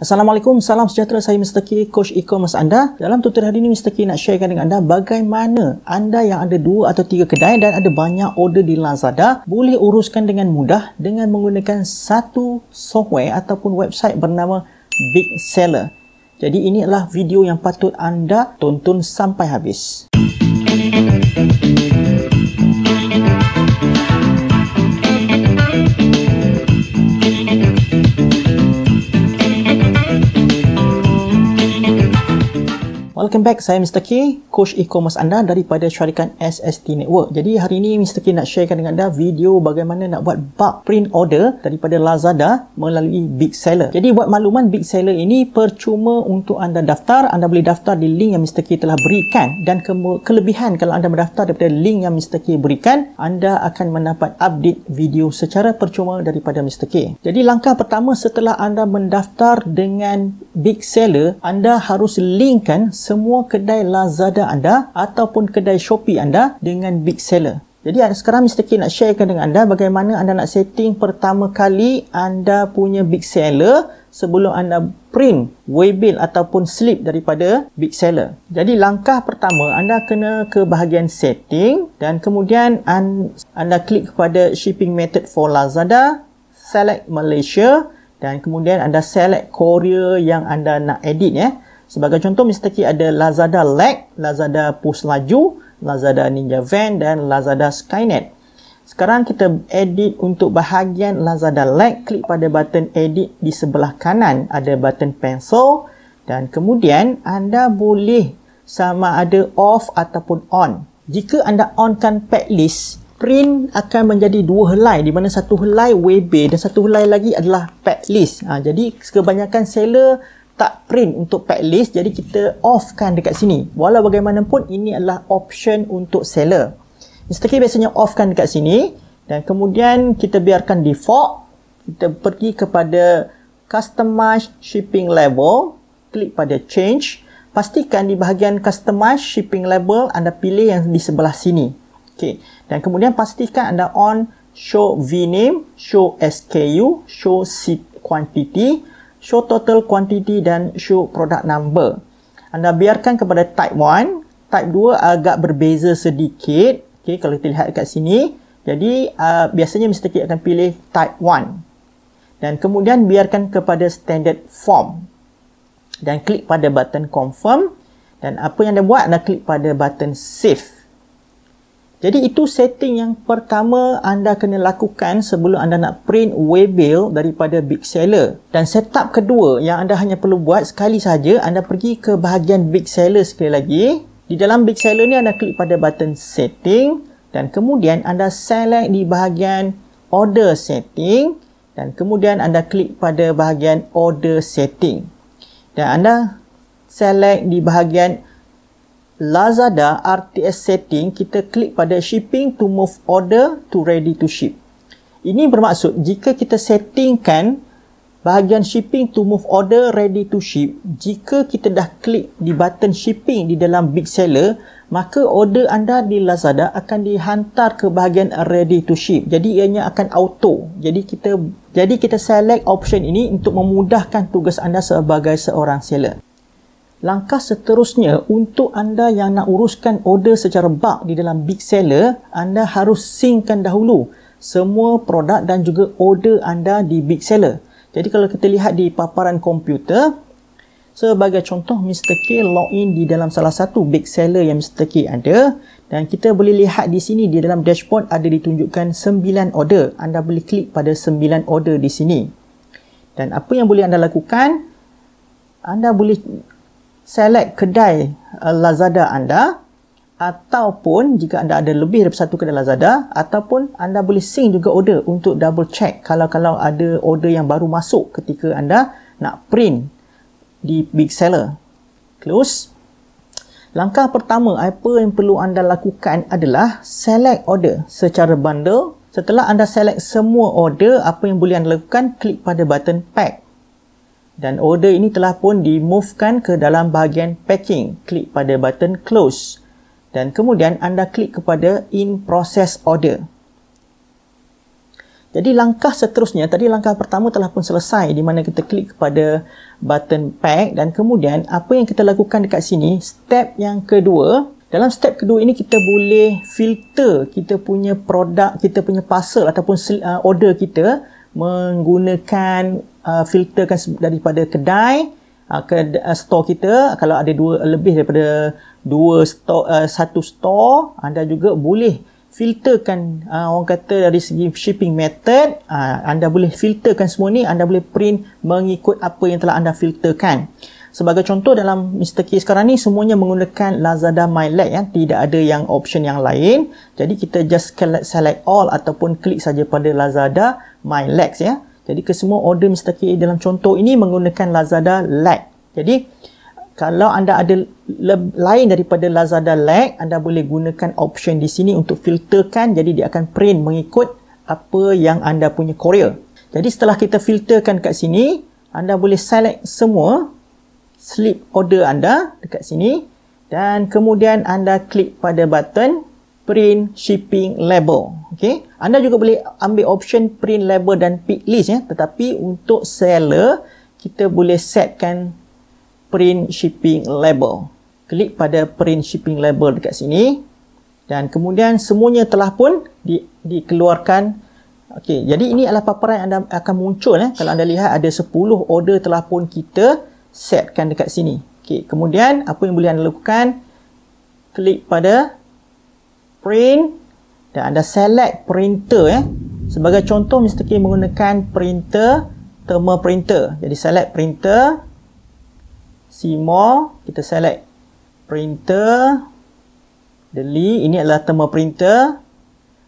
Assalamualaikum, salam sejahtera saya Mr. K, Coach e-commerce anda. Dalam tutorial hari ini Mr. K nak sharekan dengan anda bagaimana anda yang ada dua atau tiga kedai dan ada banyak order di Lazada boleh uruskan dengan mudah dengan menggunakan satu software ataupun website bernama Big Seller. Jadi ini adalah video yang patut anda tonton sampai habis. Musik welcome back. Saya Mr. K, coach e-commerce anda daripada syarikat SST Network. Jadi hari ini Mr. K nak sharekan dengan anda video bagaimana nak buat bulk print order daripada Lazada melalui Big Seller. Jadi buat makluman Big Seller ini percuma untuk anda daftar. Anda boleh daftar di link yang Mr. K telah berikan dan ke- kelebihan kalau anda mendaftar daripada link yang Mr. K berikan, anda akan mendapat update video secara percuma daripada Mr. K. Jadi langkah pertama setelah anda mendaftar dengan Big Seller, anda harus linkkan semua semua kedai Lazada anda ataupun kedai Shopee anda dengan Big Seller. Jadi sekarang Mr. K nak sharekan dengan anda bagaimana anda nak setting pertama kali anda punya Big Seller sebelum anda print waybill ataupun slip daripada Big Seller. Jadi langkah pertama anda kena ke bahagian setting dan kemudian anda klik kepada shipping method for Lazada, select Malaysia dan kemudian anda select courier yang anda nak edit ya. Eh. Sebagai contoh, Mr. Key ada Lazada Lag, Lazada Push Laju, Lazada Ninja Van dan Lazada Skynet. Sekarang kita edit untuk bahagian Lazada Lag. Klik pada button edit di sebelah kanan. Ada button pencil dan kemudian anda boleh sama ada off ataupun on. Jika anda onkan pack list, print akan menjadi dua helai di mana satu helai WB dan satu helai lagi adalah pack list. Ha, jadi kebanyakan seller tak print untuk pack list jadi kita offkan dekat sini walau bagaimanapun ini adalah option untuk seller Instakey biasanya offkan dekat sini dan kemudian kita biarkan default kita pergi kepada customize shipping level klik pada change pastikan di bahagian customize shipping level anda pilih yang di sebelah sini okay. dan kemudian pastikan anda on show vname show sku show seat quantity show total quantity dan show product number. Anda biarkan kepada type 1, type 2 agak berbeza sedikit. Okay, kalau kita lihat dekat sini, jadi uh, biasanya Mr. K akan pilih type 1. Dan kemudian biarkan kepada standard form. Dan klik pada button confirm. Dan apa yang anda buat, anda klik pada button save. Jadi itu setting yang pertama anda kena lakukan sebelum anda nak print waybill daripada big seller. Dan setup kedua yang anda hanya perlu buat sekali saja anda pergi ke bahagian big seller sekali lagi. Di dalam big seller ni anda klik pada button setting dan kemudian anda select di bahagian order setting dan kemudian anda klik pada bahagian order setting. Dan anda select di bahagian order Lazada RTS setting, kita klik pada shipping to move order to ready to ship. Ini bermaksud jika kita settingkan bahagian shipping to move order ready to ship, jika kita dah klik di button shipping di dalam big seller, maka order anda di Lazada akan dihantar ke bahagian ready to ship. Jadi ianya akan auto. Jadi kita jadi kita select option ini untuk memudahkan tugas anda sebagai seorang seller. Langkah seterusnya untuk anda yang nak uruskan order secara bulk di dalam big seller, anda harus singkan dahulu semua produk dan juga order anda di big seller. Jadi kalau kita lihat di paparan komputer, sebagai contoh Mr K login di dalam salah satu big seller yang Mr K ada dan kita boleh lihat di sini di dalam dashboard ada ditunjukkan 9 order. Anda boleh klik pada 9 order di sini. Dan apa yang boleh anda lakukan? Anda boleh select kedai uh, Lazada anda ataupun jika anda ada lebih daripada satu kedai Lazada ataupun anda boleh sync juga order untuk double check kalau-kalau ada order yang baru masuk ketika anda nak print di big seller. Close. Langkah pertama apa yang perlu anda lakukan adalah select order secara bundle. Setelah anda select semua order, apa yang boleh anda lakukan? Klik pada button pack dan order ini telah pun dimovekan ke dalam bahagian packing. Klik pada button close dan kemudian anda klik kepada in process order. Jadi langkah seterusnya, tadi langkah pertama telah pun selesai di mana kita klik kepada button pack dan kemudian apa yang kita lakukan dekat sini, step yang kedua, dalam step kedua ini kita boleh filter kita punya produk, kita punya parcel ataupun uh, order kita menggunakan uh, filterkan daripada kedai uh, ke uh, store kita kalau ada dua lebih daripada dua stok uh, satu store anda juga boleh filterkan uh, orang kata dari segi shipping method uh, anda boleh filterkan semua ni anda boleh print mengikut apa yang telah anda filterkan sebagai contoh dalam Mr. K sekarang ni semuanya menggunakan Lazada MyLag ya tidak ada yang option yang lain jadi kita just select all ataupun klik saja pada Lazada my legs ya. Jadi kesemua order Mr. KA dalam contoh ini menggunakan Lazada Lag. Jadi kalau anda ada lain daripada Lazada Lag, anda boleh gunakan option di sini untuk filterkan jadi dia akan print mengikut apa yang anda punya courier. Jadi setelah kita filterkan kat sini, anda boleh select semua slip order anda dekat sini dan kemudian anda klik pada button print shipping label. Okay. Anda juga boleh ambil option print label dan pick list. Ya. Tetapi untuk seller, kita boleh setkan print shipping label. Klik pada print shipping label dekat sini. Dan kemudian semuanya telah pun di, dikeluarkan. Okay, jadi ini adalah paparan yang anda akan muncul. ya. Kalau anda lihat ada 10 order telah pun kita setkan dekat sini. Okay, kemudian apa yang boleh anda lakukan? Klik pada print dan anda select printer eh. Sebagai contoh Mr. K menggunakan printer thermal printer. Jadi select printer CMOS kita select printer delete ini adalah thermal printer.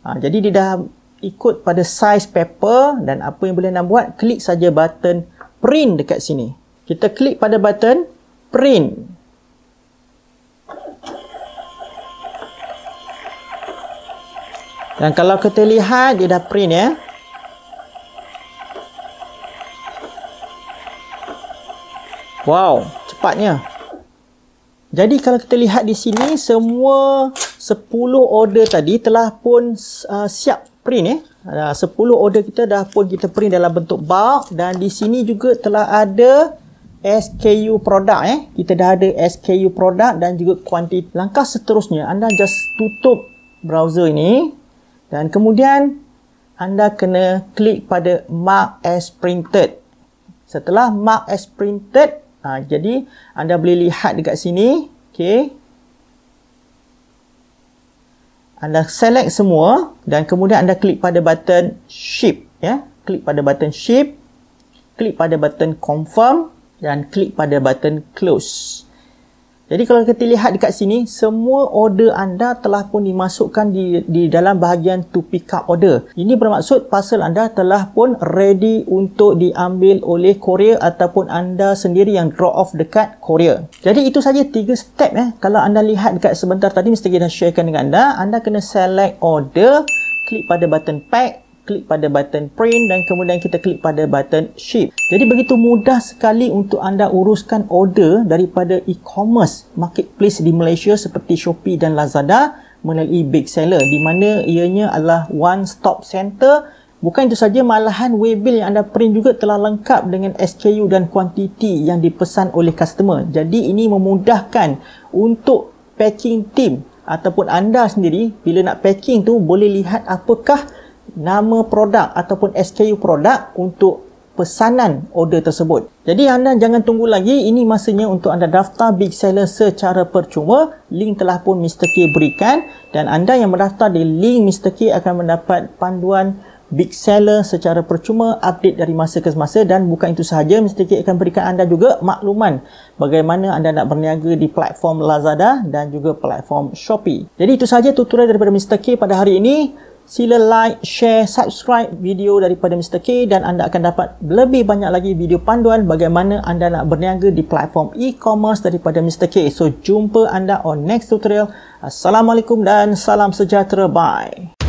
Ha, jadi dia dah ikut pada size paper dan apa yang boleh anda buat klik saja button print dekat sini. Kita klik pada button print. Dan kalau kita lihat dia dah print ya. Wow, cepatnya. Jadi kalau kita lihat di sini semua 10 order tadi telah pun uh, siap print eh. Ada 10 order kita dah pun kita print dalam bentuk bulk dan di sini juga telah ada SKU produk eh. Kita dah ada SKU produk dan juga kuantiti. Langkah seterusnya anda just tutup browser ini dan kemudian anda kena klik pada mark as printed. Setelah mark as printed, ha, jadi anda boleh lihat dekat sini. Okay. Anda select semua dan kemudian anda klik pada button ship. Ya. Klik pada button ship. Klik pada button confirm dan klik pada button close. Jadi kalau kita lihat dekat sini, semua order anda telah pun dimasukkan di, di dalam bahagian to pick up order. Ini bermaksud parcel anda telah pun ready untuk diambil oleh courier ataupun anda sendiri yang drop off dekat courier. Jadi itu saja tiga step eh. Kalau anda lihat dekat sebentar tadi, mesti kita sharekan dengan anda. Anda kena select order, klik pada button pack, klik pada button print dan kemudian kita klik pada button ship. Jadi begitu mudah sekali untuk anda uruskan order daripada e-commerce marketplace di Malaysia seperti Shopee dan Lazada melalui Big Seller di mana ianya adalah one stop center Bukan itu saja, malahan waybill yang anda print juga telah lengkap dengan SKU dan kuantiti yang dipesan oleh customer. Jadi ini memudahkan untuk packing team ataupun anda sendiri bila nak packing tu boleh lihat apakah nama produk ataupun SKU produk untuk pesanan order tersebut. Jadi anda jangan tunggu lagi, ini masanya untuk anda daftar Big Seller secara percuma. Link telah pun Mr. K berikan dan anda yang mendaftar di link Mr. K akan mendapat panduan Big Seller secara percuma update dari masa ke semasa dan bukan itu sahaja Mr. K akan berikan anda juga makluman bagaimana anda nak berniaga di platform Lazada dan juga platform Shopee. Jadi itu sahaja tutorial daripada Mr. K pada hari ini sila like, share, subscribe video daripada Mr. K dan anda akan dapat lebih banyak lagi video panduan bagaimana anda nak berniaga di platform e-commerce daripada Mr. K. So, jumpa anda on next tutorial. Assalamualaikum dan salam sejahtera. Bye.